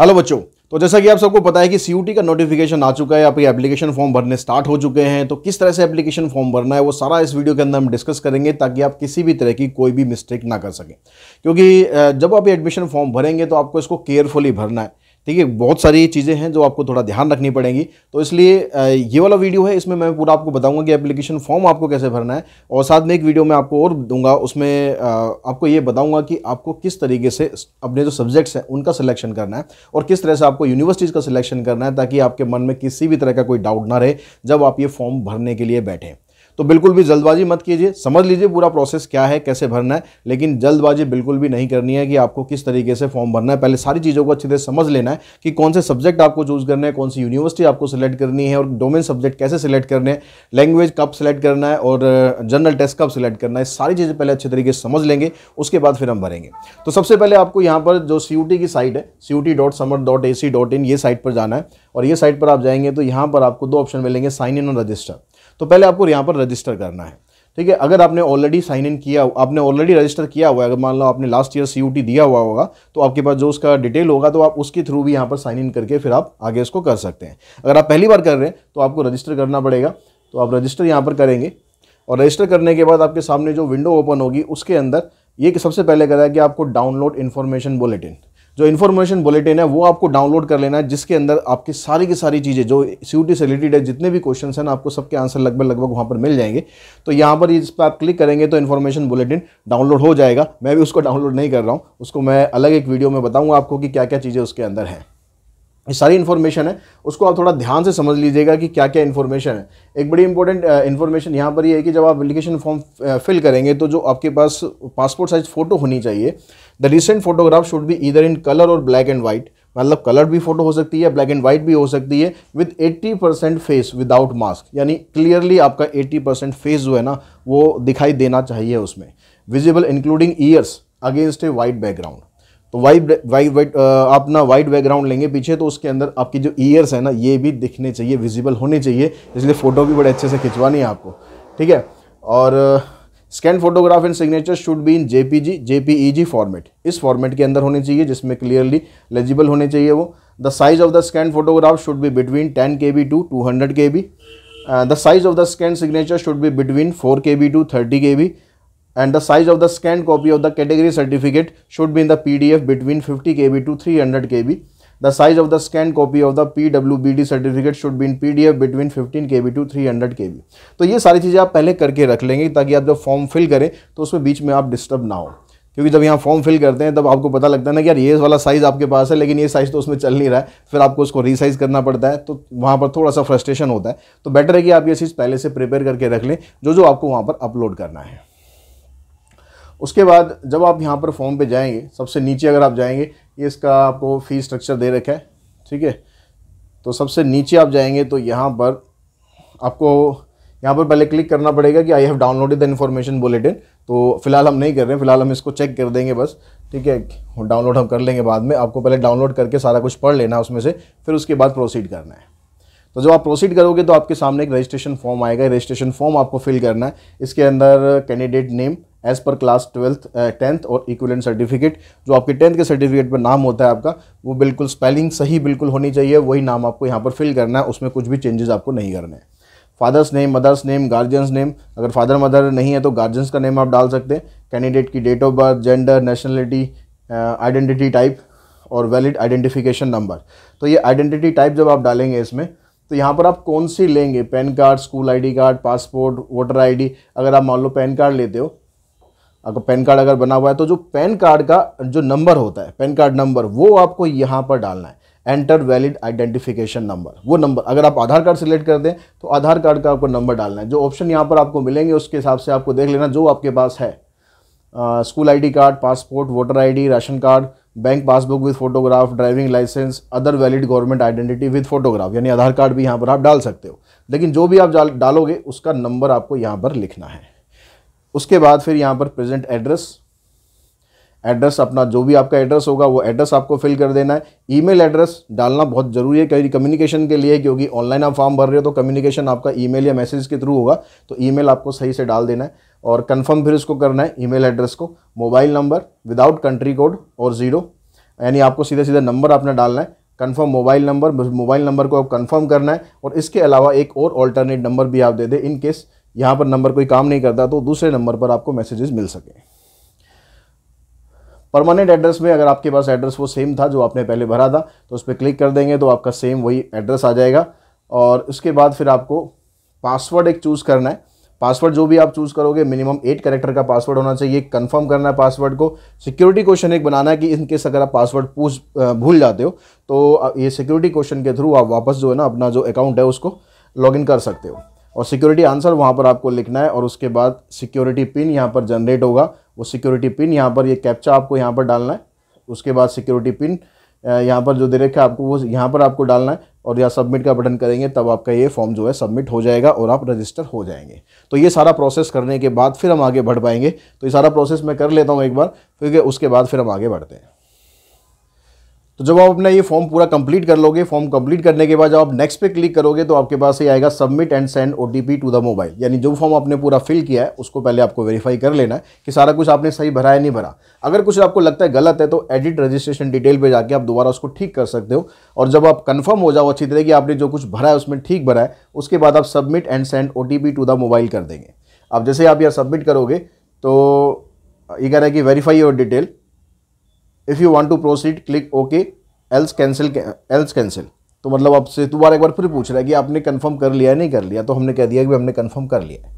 Hello बच्चों तो जैसा कि आप सबको पता है कि सी का नोटिफिकेशन आ चुका है आपके एप्लीकेशन फॉर्म भरने स्टार्ट हो चुके हैं तो किस तरह से एप्लीकेशन फॉर्म भरना है वो सारा इस वीडियो के अंदर हम डिस्कस करेंगे ताकि आप किसी भी तरह की कोई भी मिस्टेक ना कर सकें क्योंकि जब आप एडमिशन फॉर्म भरेंगे तो आपको इसको केयरफुली भरना है ठीक है बहुत सारी चीज़ें हैं जो आपको थोड़ा ध्यान रखनी पड़ेंगी तो इसलिए ये वाला वीडियो है इसमें मैं पूरा आपको बताऊंगा कि एप्लीकेशन फॉर्म आपको कैसे भरना है और साथ में एक वीडियो मैं आपको और दूंगा उसमें आपको ये बताऊंगा कि आपको किस तरीके से अपने जो सब्जेक्ट्स हैं उनका सिलेक्शन करना है और किस तरह से आपको यूनिवर्सिटीज़ का सिलेक्शन करना है ताकि आपके मन में किसी भी तरह का कोई डाउट ना रहे जब आप ये फॉर्म भरने के लिए बैठें तो बिल्कुल भी जल्दबाजी मत कीजिए समझ लीजिए पूरा प्रोसेस क्या है कैसे भरना है लेकिन जल्दबाजी बिल्कुल भी नहीं करनी है कि आपको किस तरीके से फॉर्म भरना है पहले सारी चीज़ों को अच्छे से समझ लेना है कि कौन से सब्जेक्ट आपको चूज़ करना है कौन सी यूनिवर्सिटी आपको सिलेक्ट करनी है और डोमेन सब्जेक्ट कैसे सिलेक्ट करने हैं लैंग्वेज कब सिलेक्ट करना है और जनरल uh, टेस्ट कब सिलेक्ट करना है सारी चीज़ें पहले अच्छे तरीके से समझ लेंगे उसके बाद फिर हम भरेंगे तो सबसे पहले आपको यहाँ पर जो सी की साइट है C U T dot dot A C in ये साइट पर जाना है और ये साइट पर आप जाएंगे तो यहाँ पर आपको दो ऑप्शन मिलेंगे साइन इन और रजिस्टर तो पहले आपको यहाँ पर रजिस्टर करना है ठीक है अगर आपने ऑलरेडी साइन इन किया आपने ऑलरेडी रजिस्टर किया हुआ है अगर मान लो आपने लास्ट ईयर सी दिया हुआ होगा तो आपके पास जो उसका डिटेल होगा तो आप उसके थ्रू भी यहाँ पर साइन इन करके फिर आप आगे उसको कर सकते हैं अगर आप पहली बार कर रहे हैं तो आपको रजिस्टर करना पड़ेगा तो आप रजिस्टर यहाँ पर करेंगे और रजिस्टर करने के बाद आपके सामने जो विंडो ओपन होगी उसके अंदर ये सबसे पहले करा है कि आपको डाउनलोड इन्फॉर्मेशन बुलेटिन जो इन्फॉर्मेशन बुलेटिन है वो आपको डाउनलोड कर लेना है जिसके अंदर आपकी सारी की सारी चीज़ें जो सी से रिलेटेड है जितने भी क्वेश्चन हैं आपको सबके आंसर लगभग लगभग वहाँ पर मिल जाएंगे तो यहाँ पर इस पर आप क्लिक करेंगे तो इन्फॉर्मेशन बुलेटिन डाउनलोड हो जाएगा मैं भी उसको डाउनलोड नहीं कर रहा हूँ उसको मैं अलग एक वीडियो में बताऊँगा आपको कि क्या क्या चीज़ें उसके अंदर हैं ये सारी इन्फॉर्मेशन है उसको आप थोड़ा ध्यान से समझ लीजिएगा कि क्या क्या इन्फॉर्मेशन है एक बड़ी इंपॉर्टेंट इन्फॉर्मेशन यहाँ पर ये यह है कि जब आप एप्लीकेशन फॉर्म फिल करेंगे तो जो आपके पास पासपोर्ट साइज फ़ोटो होनी चाहिए the recent photograph should be इधर इन कलर और ब्लैक एंड वाइट मतलब कलर भी फोटो हो सकती है ब्लैक एंड वाइट भी हो सकती है with 80 percent face without mask यानी क्लियरली आपका 80 परसेंट फेस जो है ना वो दिखाई देना चाहिए उसमें visible including ears against a white background तो वाइट वाइट वाइट आप ना वाइट बैकग्राउंड लेंगे पीछे तो उसके अंदर आपकी जो ईयर्स है ना ये भी दिखने चाहिए विजिबल होने चाहिए इसलिए फ़ोटो भी बड़े अच्छे से खिंचवानी है आपको ठीक है और scan photograph and signature should be in E G format इस फॉर्मेट के अंदर होने चाहिए जिसमें क्लियरली लेजिबल होने चाहिए वो the size of the scan photograph should be between ten K B to two hundred K B the size of the scan signature should be between four K B to thirty K B and the size of the scanned copy of the category certificate should be in the PDF between 50 KB to 300 KB. The size of the scanned copy of the PWBD certificate should be in PDF between 15 KB to 300 KB. तो ये सारी चीज़ें आप पहले करके रख लेंगे ताकि आप जब फॉर्म फिल करें तो उसमें बीच में आप डिस्टर्ब ना हो क्योंकि जब यहाँ फॉर्म फिल करते हैं तब आपको पता लगता है ना कि यार ये वाला साइज़ आपके पास है लेकिन ये साइज़ तो उसमें चल नहीं रहा है फिर आपको उसको रीसाइज़ करना पड़ता है तो वहाँ पर थोड़ा सा फ्रस्ट्रेशन होता है तो बेटर है कि आप ये चीज़ पहले से प्रिपेयर करके रख लें जो जो आपको वहाँ पर अपलोड करना है उसके बाद जब आप यहाँ पर फॉर्म पे जाएंगे सबसे नीचे अगर आप जाएंगे ये इसका आपको फ़ी स्ट्रक्चर दे रखा है ठीक है तो सबसे नीचे आप जाएंगे तो यहाँ पर आपको यहाँ पर पहले क्लिक करना पड़ेगा कि I have downloaded the information bulletin तो फिलहाल हम नहीं कर रहे हैं फिलहाल हम इसको चेक कर देंगे बस ठीक है डाउनलोड हम कर लेंगे बाद में आपको पहले डाउनलोड करके सारा कुछ पढ़ लेना है उसमें से फिर उसके बाद प्रोसीड करना है तो जब आप प्रोसीड करोगे तो आपके सामने एक रजिस्ट्रेशन फॉर्म आएगा रजिस्ट्रेशन फॉर्म आपको फिल करना है इसके अंदर candidate name as per class twelfth tenth और इक्विलेंट सर्टिफिकेट जो आपके टेंथ के सर्टिफिकेट पर नाम होता है आपका वो बिल्कुल स्पेलिंग सही बिल्कुल होनी चाहिए वही नाम आपको यहाँ पर फिल करना है उसमें कुछ भी चेंजेस आपको नहीं करना है father's name mother's name guardian's name अगर फादर मदर नहीं है तो गार्जियंस का नेम आप डाल सकते हैं कैंडिडेट की date of birth gender nationality identity type और वैलिड आइडेंटिफिकेशन नंबर तो ये आइडेंटिटी टाइप जब आप डालेंगे इसमें तो यहाँ पर आप कौन सी लेंगे PAN card school ID card passport voter ID अगर आप मान लो पैन कार्ड लेते हो अगर पैन कार्ड अगर बना हुआ है तो जो पैन कार्ड का जो नंबर होता है पैन कार्ड नंबर वो आपको यहाँ पर डालना है एंटर वैलिड आइडेंटिफिकेशन नंबर वो नंबर अगर आप आधार कार्ड सेलेक्ट कर दें तो आधार कार्ड का आपको नंबर डालना है जो ऑप्शन यहाँ पर आपको मिलेंगे उसके हिसाब से आपको देख लेना जो आपके पास है school I card passport voter I ration card bank passbook with photograph driving licence other valid government identity with photograph यानी आधार कार्ड भी यहाँ पर आप डाल सकते हो लेकिन जो भी आप डालोगे उसका नंबर आपको यहाँ पर लिखना है उसके बाद फिर यहाँ पर प्रेजेंट एड्रेस एड्रेस अपना जो भी आपका एड्रेस होगा वो एड्रेस आपको फिल कर देना है ईमेल एड्रेस डालना बहुत ज़रूरी है कहीं कम्युनिकेशन के लिए क्योंकि ऑनलाइन आप फॉर्म भर रहे हो तो कम्युनिकेशन आपका ईमेल या मैसेज के थ्रू होगा तो ईमेल आपको सही से डाल देना है और कंफर्म फिर इसको करना है ईमेल एड्रेस को mobile number without country code और ज़ीरो यानी आपको सीधे सीधे नंबर आपने डालना है confirm mobile number mobile number को आप कन्फर्म करना है और इसके अलावा एक और ऑल्टरनेट नंबर भी आप दे दें इन केस यहाँ पर नंबर कोई काम नहीं करता तो दूसरे नंबर पर आपको मैसेजेस मिल सकें परमानेंट एड्रेस में अगर आपके पास एड्रेस वो सेम था जो आपने पहले भरा था तो उस पर क्लिक कर देंगे तो आपका सेम वही एड्रेस आ जाएगा और उसके बाद फिर आपको पासवर्ड एक चूज़ करना है पासवर्ड जो भी आप चूज़ करोगे मिनिमम एट करेक्टर का पासवर्ड होना चाहिए कंफर्म करना है पासवर्ड को सिक्योरिटी क्वेश्चन एक बनाना है कि इनकेस अगर आप पासवर्ड पूछ भूल जाते हो तो ये सिक्योरिटी क्वेश्चन के थ्रू आप वापस जो है ना अपना जो अकाउंट है उसको लॉगिन कर सकते हो और सिक्योरिटी आंसर वहाँ पर आपको लिखना है और उसके बाद सिक्योरिटी पिन यहाँ पर जनरेट होगा वो सिक्योरिटी पिन यहाँ पर ये यह कैप्चा आपको यहाँ पर डालना है उसके बाद सिक्योरिटी पिन यहाँ पर जो दे रखा है आपको वो यहाँ पर आपको डालना है और यहाँ सबमिट का बटन करेंगे तब आपका ये फॉर्म जो है सबमिट हो जाएगा और आप रजिस्टर हो जाएंगे तो ये सारा प्रोसेस करने के बाद फिर हम आगे बढ़ पाएंगे तो ये सारा प्रोसेस मैं कर लेता हूँ एक बार फिर उसके बाद फिर हम आगे बढ़ते हैं तो जब आप अपना ये फॉर्म पूरा कंप्लीट कर लोगे फॉर्म कंप्लीट करने के बाद जब आप नेक्स्ट पे क्लिक करोगे तो आपके पास ये आएगा submit and send O to the mobile यानी जो फॉर्म आपने पूरा फिल किया है उसको पहले आपको वेरीफाई कर लेना है कि सारा कुछ आपने सही भरा है नहीं भरा अगर कुछ आपको लगता है गलत है तो एडिट रजिस्ट्रेशन डिटेल पर जाकर आप दोबारा उसको ठीक कर सकते हो और जब आप कन्फर्म हो जाओ अच्छी तरह कि आपने जो कुछ भरा है उसमें ठीक भरा है उसके बाद आप submit and send O to the mobile कर देंगे अब जैसे आप यह सबमिट करोगे तो ये कह रहा है कि verify your detail if you want to proceed click okay else cancel else cancel तो मतलब आपसे दोबारा एक बार फिर पूछ रहा है कि आपने कन्फर्म कर लिया नहीं कर लिया तो हमने कह दिया कि हमने कन्फर्म कर लिया है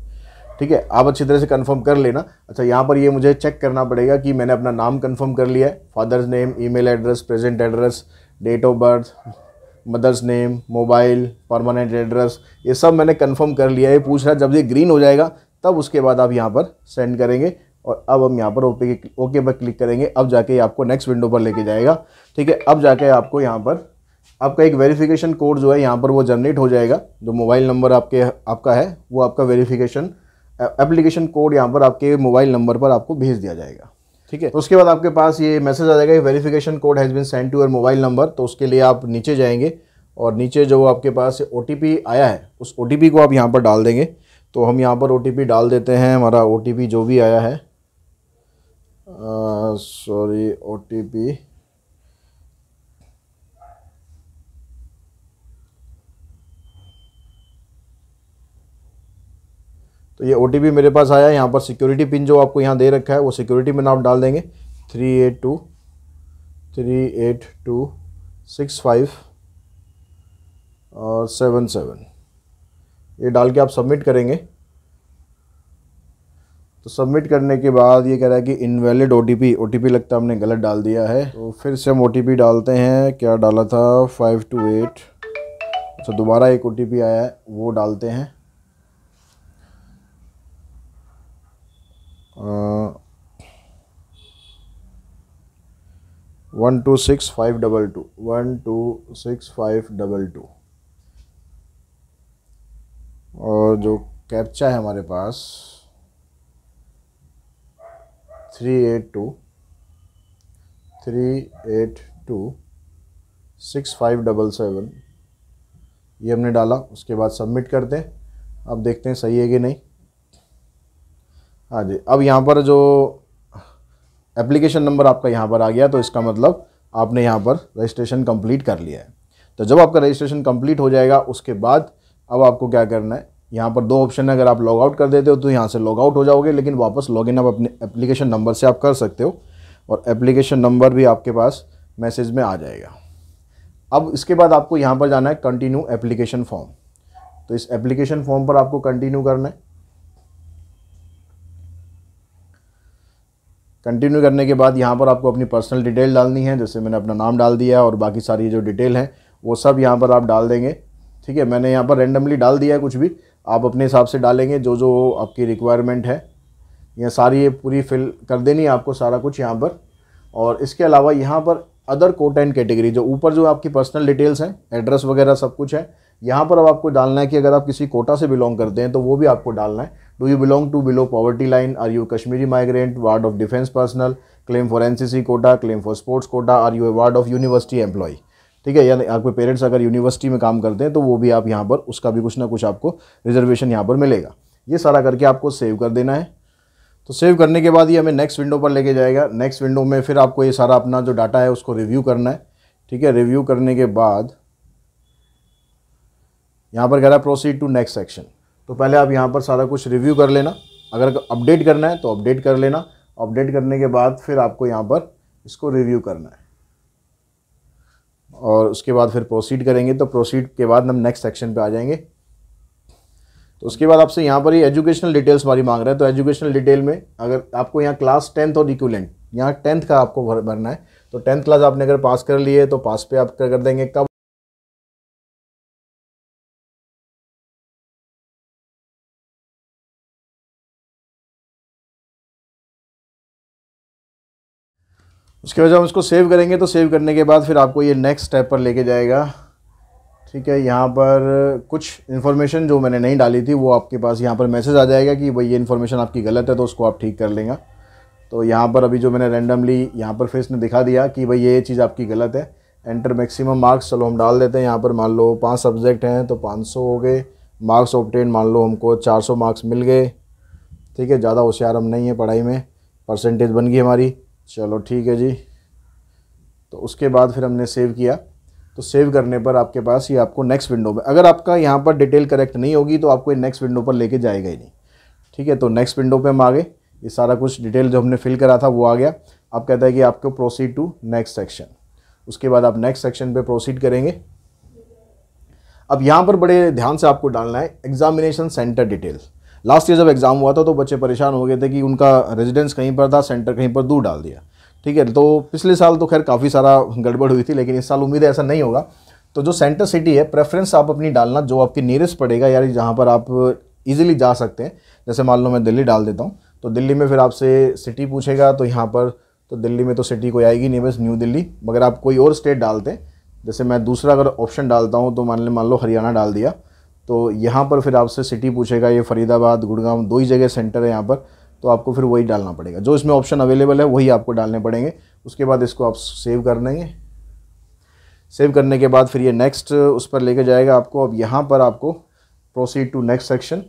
ठीक है आप अच्छी तरह से कंफर्म कर लेना अच्छा यहाँ पर ये मुझे चेक करना पड़ेगा कि मैंने अपना नाम कंफर्म कर लिया है father's name email address present address date of birth mother's name mobile permanent address ये सब मैंने कंफर्म कर लिया है पूछ रहा है जब ये ग्रीन हो जाएगा तब उसके बाद आप यहाँ पर सेंड करेंगे और अब हम यहाँ पर के ओके पर क्लिक करेंगे अब जाके ये आपको नेक्स्ट विंडो पर लेके जाएगा ठीक है अब जाके आपको यहाँ पर आपका एक वेरिफिकेशन कोड जो है यहाँ पर वो जनरेट हो जाएगा जो मोबाइल नंबर आपके आपका है वो आपका वेरिफिकेशन एप्लीकेशन कोड यहाँ पर आपके मोबाइल नंबर पर आपको भेज दिया जाएगा ठीक है तो उसके बाद आपके पास ये मैसेज आ जाएगा verification code has been send to your mobile number तो उसके लिए आप नीचे जाएंगे और नीचे जो आपके पास ओ आया है उस ओ को आप यहाँ पर डाल देंगे तो हम यहाँ पर ओ डाल देते हैं हमारा ओ जो भी आया है सॉरी ओ टी पी तो ये ओ टी पी मेरे पास आया यहाँ पर सिक्योरिटी पिन जो आपको यहाँ दे रखा है वो सिक्योरिटी पिन आप डाल देंगे three eight two three eight two six five और सेवन सेवन ये डाल के आप सबमिट करेंगे तो सबमिट करने के बाद ये कह रहा है कि इनवैलिड ओ टी लगता है हमने गलत डाल दिया है तो फिर से हम ओ डालते हैं क्या डाला था फाइव टू एट अच्छा दोबारा एक ओ आया है वो डालते हैं one two six five double two one two six five double two और जो कैप्चा है हमारे पास three eight two three eight two six five double seven ये हमने डाला उसके बाद सबमिट करते हैं अब देखते हैं सही है कि नहीं हाँ जी अब यहाँ पर जो एप्लीकेशन नंबर आपका यहाँ पर आ गया तो इसका मतलब आपने यहाँ पर रजिस्ट्रेशन कंप्लीट कर लिया है तो जब आपका रजिस्ट्रेशन कंप्लीट हो जाएगा उसके बाद अब आपको क्या करना है यहाँ पर दो ऑप्शन है अगर आप लॉग आउट कर देते हो तो यहाँ से लॉग आउट हो जाओगे लेकिन वापस लॉग इन आप अपने एप्लीकेशन नंबर से आप कर सकते हो और एप्लीकेशन नंबर भी आपके पास मैसेज में आ जाएगा अब इसके बाद आपको यहाँ पर जाना है कंटिन्यू एप्लीकेशन फॉर्म तो इस एप्लीकेशन फॉर्म पर आपको कंटिन्यू करना है कंटिन्यू करने के बाद यहाँ पर आपको अपनी पर्सनल डिटेल डालनी है जैसे मैंने अपना नाम डाल दिया और बाकी सारी जो डिटेल हैं वो सब यहाँ पर आप डाल देंगे ठीक है मैंने यहाँ पर रेंडमली डाल दिया है कुछ भी आप अपने हिसाब से डालेंगे जो जो आपकी रिक्वायरमेंट है यह सारी ये पूरी फिल कर देनी है आपको सारा कुछ यहाँ पर और इसके अलावा यहाँ पर अदर कोट एंड कैटेगरी जो ऊपर जो आपकी पर्सनल डिटेल्स हैं एड्रेस वगैरह सब कुछ है यहाँ पर अब आपको डालना है कि अगर आप किसी कोटा से बिलोंग करते हैं तो वो भी आपको डालना है do you belong to below poverty line are you Kashmiri migrant ward of defence personal claim for NCC quota claim for sports quota are you a ward of university employee ठीक है या आपके पेरेंट्स अगर यूनिवर्सिटी में काम करते हैं तो वो भी आप यहाँ पर उसका भी कुछ ना कुछ आपको रिजर्वेशन यहाँ पर मिलेगा ये सारा करके आपको सेव कर देना है तो सेव करने के बाद ये हमें नेक्स्ट विंडो पर लेके जाएगा नेक्स्ट विंडो में फिर आपको ये सारा अपना जो डाटा है उसको रिव्यू करना है ठीक है रिव्यू करने के बाद यहाँ पर कह रहा है प्रोसीड टू नेक्स्ट सेक्शन तो पहले आप यहाँ पर सारा कुछ रिव्यू कर लेना अगर अपडेट करना है तो अपडेट कर लेना अपडेट करने के बाद फिर आपको यहाँ पर इसको रिव्यू करना है और उसके बाद फिर प्रोसीड करेंगे तो प्रोसीड के बाद हम नेक्स्ट सेक्शन पे आ जाएंगे तो उसके बाद आपसे यहाँ पर ही एजुकेशनल डिटेल्स हमारी मांग रहे हैं तो एजुकेशनल डिटेल में अगर आपको यहाँ क्लास टेंथ और इक्वलेंट यहाँ टेंथ का आपको भरना है तो टेंथ क्लास आपने अगर पास कर लिए तो पास पे आप कर देंगे कब उसके वजह हम इसको सेव करेंगे तो सेव करने के बाद फिर आपको ये नेक्स्ट स्टेप पर लेके जाएगा ठीक है यहाँ पर कुछ इन्फॉर्मेशन जो मैंने नहीं डाली थी वो आपके पास यहाँ पर मैसेज आ जाएगा कि भाई ये इन्फॉर्मेशन आपकी गलत है तो उसको आप ठीक कर लेंगे तो यहाँ पर अभी जो मैंने रैंडमली यहाँ पर फेस ने दिखा दिया कि भाई ये चीज़ आपकी गलत है एंटर मैक्सिमम मार्क्स चलो हम डाल देते हैं यहाँ पर मान लो पाँच सब्जेक्ट हैं तो पाँच सौ हो गए मार्क्स ऑप्टेन मान लो हमको चार सौ मार्क्स मिल गए ठीक है ज़्यादा होशियार हम नहीं है पढ़ाई में परसेंटेज बन गई हमारी चलो ठीक है जी तो उसके बाद फिर हमने सेव किया तो सेव करने पर आपके पास ये आपको नेक्स्ट विंडो में अगर आपका यहाँ पर डिटेल करेक्ट नहीं होगी तो आपको नेक्स्ट विंडो पर लेके जाएगा ही नहीं ठीक है तो नेक्स्ट विंडो पे हम आ गए ये सारा कुछ डिटेल जो हमने फिल करा था वो आ गया अब कहता है कि आपको प्रोसीड टू नेक्स्ट सेक्शन उसके बाद आप नेक्स्ट सेक्शन पर प्रोसीड करेंगे अब यहाँ पर बड़े ध्यान से आपको डालना है examination centre detail last year जब एग्ज़ाम हुआ था तो बच्चे परेशान हो गए थे कि उनका रेजिडेंस कहीं पर था सेंटर कहीं पर दूर डाल दिया ठीक है तो पिछले साल तो खैर काफ़ी सारा गड़बड़ हुई थी लेकिन इस साल उम्मीद है ऐसा नहीं होगा तो जो सेंटर सिटी है प्रेफरेंस आप अपनी डालना जो आपकी नियरेस्ट पड़ेगा यार जहाँ पर आप ईजिली जा सकते हैं जैसे मान लो मैं दिल्ली डाल देता हूँ तो दिल्ली में फिर आपसे सिटी पूछेगा तो यहाँ पर तो दिल्ली में तो सिटी कोई आएगी नहीं बस न्यू दिल्ली मगर आप कोई और स्टेट डालते हैं जैसे मैं दूसरा अगर ऑप्शन डालता हूँ तो मान लो मान लो हरियाणा डाल दिया तो यहाँ पर फिर आपसे सिटी पूछेगा ये फरीदाबाद गुड़गांव दो ही जगह सेंटर है यहाँ पर तो आपको फिर वही डालना पड़ेगा जो इसमें ऑप्शन अवेलेबल है वही आपको डालने पड़ेंगे उसके बाद इसको आप सेव कर लेंगे सेव करने के बाद फिर ये नेक्स्ट उस पर लेके जाएगा आपको अब यहाँ पर आपको प्रोसीड टू नेक्स्ट सेक्शन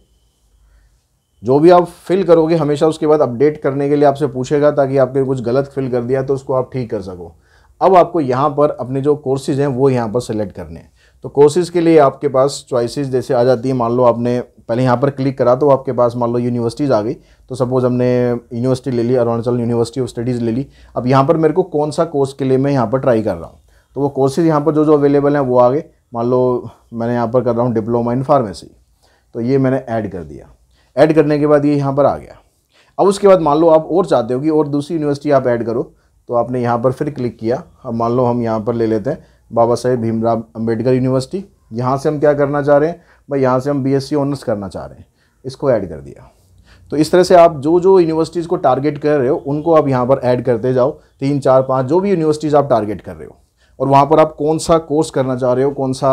जो भी आप फिल करोगे हमेशा उसके बाद अपडेट करने के लिए आपसे पूछेगा ताकि आपने कुछ गलत फिल कर दिया तो उसको आप ठीक कर सको अब आपको यहाँ पर अपने जो कोर्सेज हैं वो यहाँ पर सेलेक्ट करने हैं तो कोर्सेज़ के लिए आपके पास चॉइसेस जैसे आ जाती है मान लो आपने पहले यहाँ पर क्लिक करा तो आपके पास मान लो यूनिवर्सिटीज़ आ गई तो सपोज़ हमने यूनिवर्सिटी ले ली अरुणाचल यूनिवर्सिटी ऑफ स्टडीज़ ले ली अब यहाँ पर मेरे को कौन सा कोर्स के लिए मैं यहाँ पर ट्राई कर रहा हूँ तो वो कोर्सेज़ यहाँ पर जो जो अवेलेबल हैं वो आ गए मान लो मैंने यहाँ पर कर रहा हूँ डिप्लोमा इन फार्मेसी तो ये मैंने ऐड कर दिया ऐड करने के बाद ये यहाँ पर आ गया अब उसके बाद मान लो आप और चाहते हो कि और दूसरी यूनिवर्सिटी आप ऐड करो तो आपने यहाँ पर फिर क्लिक किया अब मान लो हम यहाँ पर ले लेते हैं बाबा साहेब भीमराव अम्बेडकर यूनिवर्सिटी यहाँ से हम क्या करना चाह रहे हैं भाई यहाँ से हम बीएससी ऑनर्स करना चाह रहे हैं इसको ऐड कर दिया तो इस तरह से आप जो जो यूनिवर्सिटीज़ को टारगेट कर रहे हो उनको आप यहाँ पर ऐड करते जाओ तीन चार पाँच जो भी यूनिवर्सिटीज़ आप टारगेट कर रहे हो और वहाँ पर आप कौन सा कोर्स करना चाह रहे हो कौन सा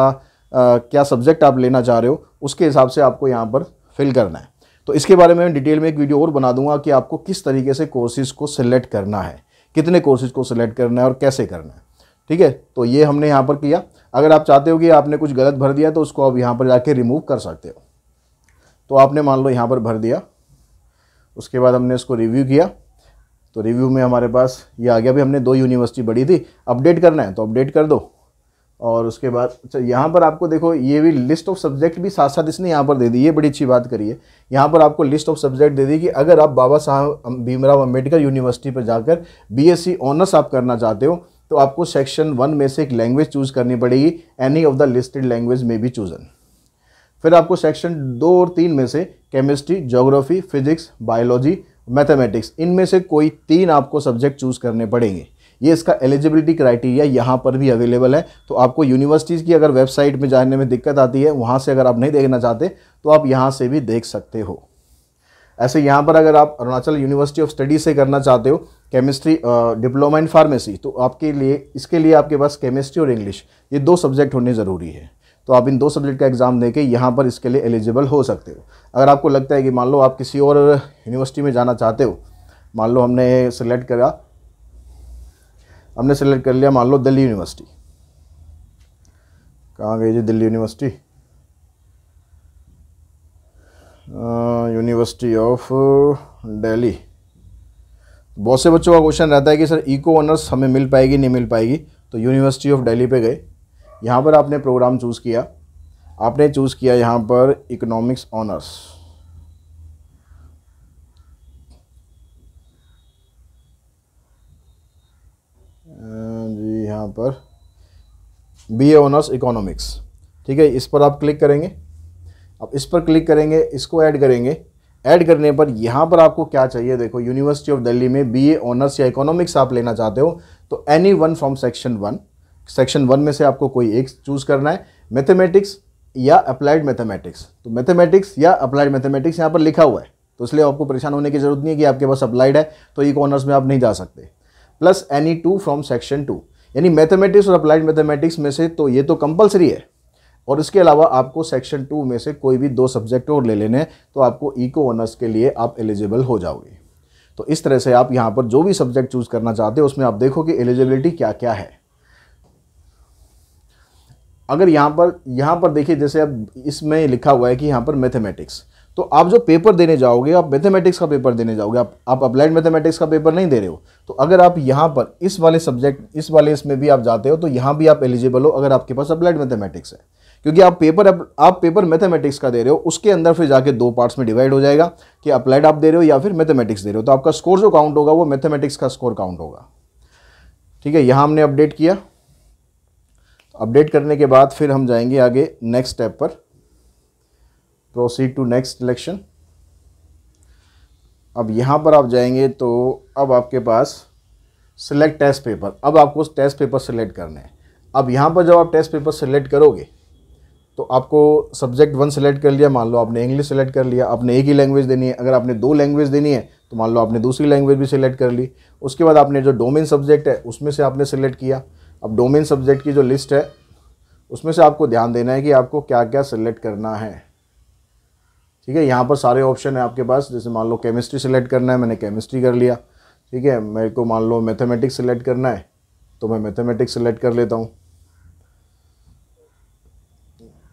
आ, क्या सब्जेक्ट आप लेना चाह रहे हो उसके हिसाब से आपको यहाँ पर फिल करना है तो इसके बारे में डिटेल में एक वीडियो और बना दूंगा कि आपको किस तरीके से कोर्सेज़ को सिलेक्ट करना है कितने कोर्सेज़ को सिलेक्ट करना है और कैसे करना है ठीक है तो ये हमने यहाँ पर किया अगर आप चाहते हो कि आपने कुछ गलत भर दिया तो उसको आप यहाँ पर जाके रिमूव कर सकते हो तो आपने मान लो यहाँ पर भर दिया उसके बाद हमने इसको रिव्यू किया तो रिव्यू में हमारे पास ये आ गया भी हमने दो यूनिवर्सिटी बढ़ी थी अपडेट करना है तो अपडेट कर दो और उसके बाद अच्छा यहाँ पर आपको देखो ये भी लिस्ट ऑफ सब्जेक्ट भी साथ साथ इसने यहाँ पर दे दी ये बड़ी अच्छी बात करी है यहाँ पर आपको लिस्ट ऑफ सब्जेक्ट दे दी कि अगर आप बाबा साहब भीमराव अम्बेडकर यूनिवर्सिटी पर जाकर बीएससी ऑनर्स आप करना चाहते हो तो आपको सेक्शन वन में से एक लैंग्वेज चूज़ करनी पड़ेगी any of the listed language में बी चूज़न फिर आपको सेक्शन दो और तीन में से chemistry geography physics biology mathematics इनमें से कोई तीन आपको सब्जेक्ट चूज़ करने पड़ेंगे ये इसका एलिजिबिलिटी क्राइटेरिया यहाँ पर भी अवेलेबल है तो आपको यूनिवर्सिटीज़ की अगर वेबसाइट में जाने में दिक्कत आती है वहाँ से अगर आप नहीं देखना चाहते तो आप यहाँ से भी देख सकते हो ऐसे यहाँ पर अगर आप अरुणाचल यूनिवर्सिटी ऑफ स्टडी से करना चाहते हो केमिस्ट्री डिप्लोमा इन फार्मेसी तो आपके लिए इसके लिए आपके पास केमिस्ट्री और इंग्लिश ये दो सब्जेक्ट होने ज़रूरी है तो आप इन दो सब्जेक्ट का एग्ज़ाम दे के यहाँ पर इसके लिए एलिजिबल हो सकते हो अगर आपको लगता है कि मान लो आप किसी और यूनिवर्सिटी में जाना चाहते हो मान लो हमने सेलेक्ट करा हमने सेलेक्ट कर लिया मान लो दिल्ली यूनिवर्सिटी कहाँ गई जी Delhi university university of Delhi बहुत से बच्चों का क्वेश्चन रहता है कि सर इको ऑनर्स हमें मिल पाएगी नहीं मिल पाएगी तो यूनिवर्सिटी ऑफ दिल्ली पे गए यहाँ पर आपने प्रोग्राम चूज़ किया आपने चूज़ किया यहाँ पर इकोनॉमिक्स ऑनर्स जी यहाँ पर बी ए ऑनर्स इकोनॉमिक्स ठीक है इस पर आप क्लिक करेंगे आप इस पर क्लिक करेंगे इसको ऐड करेंगे ऐड करने पर यहाँ पर आपको क्या चाहिए देखो यूनिवर्सिटी ऑफ दिल्ली में बीए ऑनर्स या इकोनॉमिक्स आप लेना चाहते हो तो any one from section one section one में से आपको कोई एक चूज करना है मैथमेटिक्स या अप्लाइड मैथमेटिक्स तो मैथमेटिक्स या अप्लाइड मैथमेटिक्स यहाँ पर लिखा हुआ है तो इसलिए आपको परेशान होने की जरूरत नहीं है कि आपके पास अप्लाइड है तो ई कॉनर्स में आप नहीं जा सकते plus any two from section two यानी मैथमेटिक्स और अप्लाइड मैथमेटिक्स में से तो ये तो कंपलसरी है और इसके अलावा आपको सेक्शन टू में से कोई भी दो सब्जेक्ट और ले लेने तो आपको इको ऑनर्स के लिए आप एलिजिबल हो जाओगे तो इस तरह से आप यहाँ पर जो भी सब्जेक्ट चूज़ करना चाहते हो उसमें आप देखो कि एलिजिबिलिटी क्या क्या है अगर यहाँ पर यहाँ पर देखिए जैसे अब इसमें लिखा हुआ है कि यहाँ पर मैथमेटिक्स तो आप जो पेपर देने जाओगे आप मैथमेटिक्स का पेपर देने जाओगे आप आप अप्लाइड मैथमेटिक्स का पेपर नहीं दे रहे हो तो अगर आप यहाँ पर इस वाले सब्जेक्ट इस वाले इसमें भी आप जाते हो तो यहाँ भी आप एलिजिबल हो अगर आपके पास अप्लाइड मैथमेटिक्स है क्योंकि आप पेपर आप पेपर मैथमेटिक्स का दे रहे हो उसके अंदर फिर जाके दो पार्ट्स में डिवाइड हो जाएगा कि अप्लाइड आप दे रहे हो या फिर मैथमेटिक्स दे रहे हो तो आपका स्कोर जो काउंट होगा वो मैथमेटिक्स का स्कोर काउंट होगा ठीक है यहाँ हमने अपडेट किया अपडेट करने के बाद फिर हम जाएंगे आगे नेक्स्ट स्टेप पर प्रोसीड टू नेक्स्ट सिलेक्शन अब यहाँ पर आप जाएंगे तो अब आपके पास सिलेक्ट टेस्ट पेपर अब आपको टेस्ट पेपर सेलेक्ट करना है अब यहाँ पर जब आप टेस्ट पेपर सेलेक्ट करोगे तो आपको सब्जेक्ट वन सेलेक्ट कर लिया मान लो आपने इंग्लिश सेलेक्ट कर लिया आपने एक ही लैंग्वेज देनी है अगर आपने दो लैंग्वेज देनी है तो मान लो आपने दूसरी लैंग्वेज भी सिलेक्ट कर ली उसके बाद आपने जो डोमेन सब्जेक्ट है उसमें से आपने सेलेक्ट किया अब डोमेन सब्जेक्ट की जो लिस्ट है उसमें से आपको ध्यान देना है कि आपको क्या क्या सेलेक्ट करना है ठीक है यहाँ पर सारे ऑप्शन है आपके पास जैसे मान लो केमिस्ट्री सेलेक्ट करना है मैंने केमिस्ट्री कर लिया ठीक है मेरे को मान लो मैथमेटिक्स सेलेक्ट करना है तो मैं मैथमेटिक्स सेलेक्ट कर लेता हूँ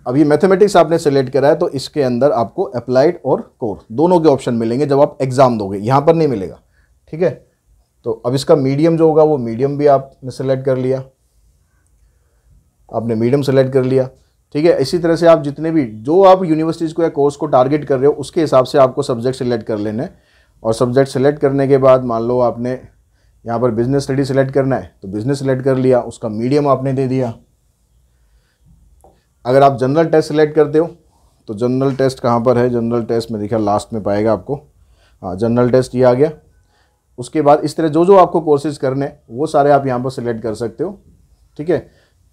अब ये मैथमेटिक्स आपने सेलेक्ट करा है तो इसके अंदर आपको अप्लाइड और कोर दोनों के ऑप्शन मिलेंगे जब आप एग्ज़ाम दोगे यहाँ पर नहीं मिलेगा ठीक है तो अब इसका मीडियम जो होगा वो मीडियम भी आपने सेलेक्ट कर लिया आपने मीडियम सेलेक्ट कर लिया ठीक है इसी तरह से आप जितने भी जो आप यूनिवर्सिटीज़ को या कोर्स को टारगेट कर रहे हो उसके हिसाब से आपको सब्जेक्ट सेलेक्ट कर लेने और सब्जेक्ट सेलेक्ट करने के बाद मान लो आपने यहाँ पर बिज़नेस स्टडी सेलेक्ट करना है तो बिज़नेस सेलेक्ट कर लिया उसका मीडियम आपने दे दिया अगर आप जनरल टेस्ट सेलेक्ट करते हो तो जनरल टेस्ट कहाँ पर है जनरल टेस्ट में देखा लास्ट में पाएगा आपको हाँ जनरल टेस्ट ये आ गया उसके बाद इस तरह जो जो आपको कोर्सेज करने हैं वो सारे आप यहाँ पर सिलेक्ट कर सकते हो ठीक है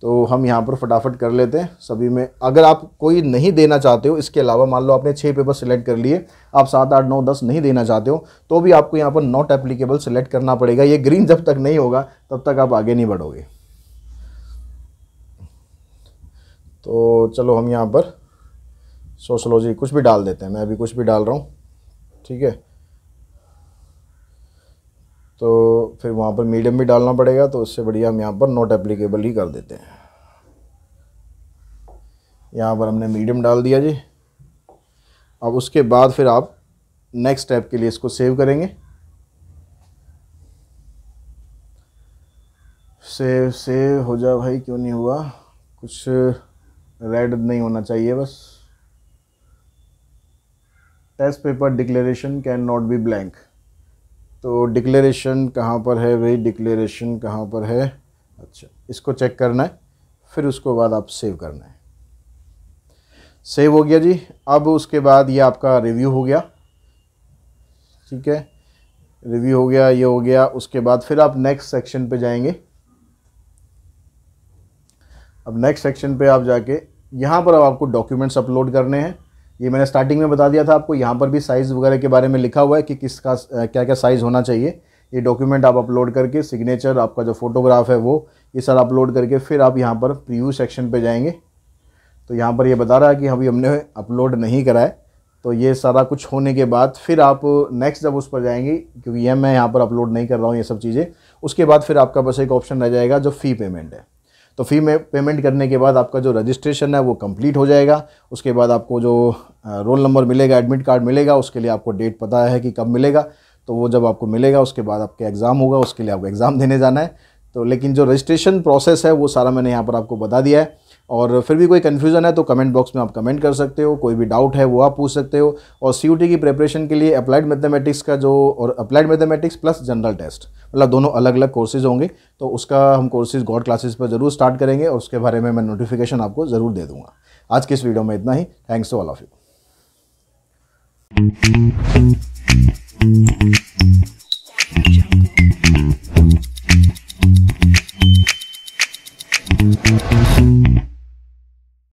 तो हम यहाँ पर फटाफट कर लेते हैं सभी में अगर आप कोई नहीं देना चाहते हो इसके अलावा मान लो आपने छः पेपर सिलेक्ट कर लिए आप सात आठ नौ दस नहीं देना चाहते हो तो भी आपको यहाँ पर नॉट एप्लीकेबल सिलेक्ट करना पड़ेगा ये ग्रीन जब तक नहीं होगा तब तक आप आगे नहीं बढ़ोगे तो चलो हम यहाँ पर सोशलॉजी कुछ भी डाल देते हैं मैं अभी कुछ भी डाल रहा हूँ ठीक है तो फिर वहाँ पर मीडियम भी डालना पड़ेगा तो उससे बढ़िया हम यहाँ पर नॉट एप्लीकेबल ही कर देते हैं यहाँ पर हमने मीडियम डाल दिया जी अब उसके बाद फिर आप नेक्स्ट स्टेप के लिए इसको सेव करेंगे सेव सेव हो जा भाई क्यों नहीं हुआ कुछ रेड नहीं होना चाहिए बस test paper declaration can not be blank तो डिक्लेरेशन कहाँ पर है वही डिक्लेरेशन कहाँ पर है अच्छा इसको चेक करना है फिर उसको बाद आप सेव करना है सेव हो गया जी अब उसके बाद ये आपका रिव्यू हो गया ठीक है रिव्यू हो गया ये हो गया उसके बाद फिर आप नेक्स्ट सेक्शन पे जाएंगे अब नेक्स्ट सेक्शन पे आप जाके यहाँ पर अब आपको डॉक्यूमेंट्स अपलोड करने हैं ये मैंने स्टार्टिंग में बता दिया था आपको यहाँ पर भी साइज़ वगैरह के बारे में लिखा हुआ है कि किसका क्या क्या साइज़ होना चाहिए ये डॉक्यूमेंट आप अपलोड करके सिग्नेचर आपका जो फोटोग्राफ है वो ये सारा अपलोड करके फिर आप यहाँ पर प्रीव्यू सेक्शन पे जाएंगे तो यहाँ पर ये बता रहा है कि अभी हमने अपलोड नहीं करा है तो ये सारा कुछ होने के बाद फिर आप नेक्स्ट जब उस पर जाएंगे क्योंकि ये मैं यहाँ पर अपलोड नहीं कर रहा हूँ ये सब चीज़ें उसके बाद फिर आपका बस एक ऑप्शन रह जाएगा जो फ़ी पेमेंट है तो फ़ी में पेमेंट करने के बाद आपका जो रजिस्ट्रेशन है वो कंप्लीट हो जाएगा उसके बाद आपको जो रोल नंबर मिलेगा एडमिट कार्ड मिलेगा उसके लिए आपको डेट पता है कि कब मिलेगा तो वो जब आपको मिलेगा उसके बाद आपके एग्ज़ाम होगा उसके लिए आपको एग्ज़ाम देने जाना है तो लेकिन जो रजिस्ट्रेशन प्रोसेस है वो सारा मैंने यहाँ पर आपको बता दिया है और फिर भी कोई कन्फ्यूज़न है तो कमेंट बॉक्स में आप कमेंट कर सकते हो कोई भी डाउट है वो आप पूछ सकते हो और सी की प्रिपरेशन के लिए अप्लाइड मैथमेटिक्स का जो और applied mathematics plus general test मतलब दोनों अलग अलग कोर्सेज होंगे तो उसका हम कोर्सेज गॉड क्लासेज पर ज़रूर स्टार्ट करेंगे और उसके बारे में मैं नोटिफिकेशन आपको ज़रूर दे दूँगा आज के इस वीडियो में इतना ही thanks to all of you